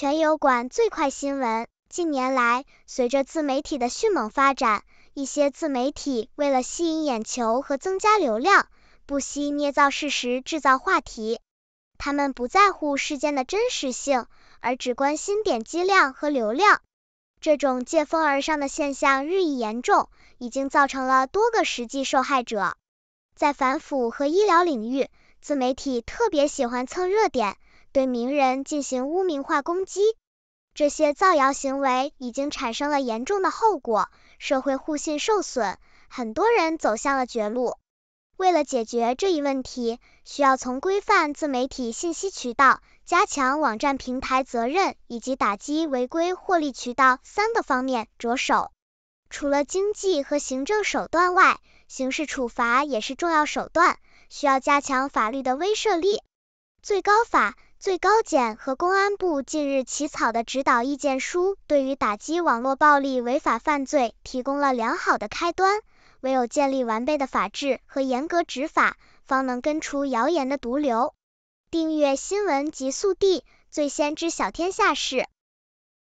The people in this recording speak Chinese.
全友管最快新闻。近年来，随着自媒体的迅猛发展，一些自媒体为了吸引眼球和增加流量，不惜捏造事实、制造话题。他们不在乎事件的真实性，而只关心点击量和流量。这种借风而上的现象日益严重，已经造成了多个实际受害者。在反腐和医疗领域，自媒体特别喜欢蹭热点。对名人进行污名化攻击，这些造谣行为已经产生了严重的后果，社会互信受损，很多人走向了绝路。为了解决这一问题，需要从规范自媒体信息渠道、加强网站平台责任以及打击违规获利渠道三个方面着手。除了经济和行政手段外，刑事处罚也是重要手段，需要加强法律的威慑力。最高法。最高检和公安部近日起草的指导意见书，对于打击网络暴力违法犯罪提供了良好的开端。唯有建立完备的法治和严格执法，方能根除谣言的毒瘤。订阅新闻极速递，最先知晓天下事。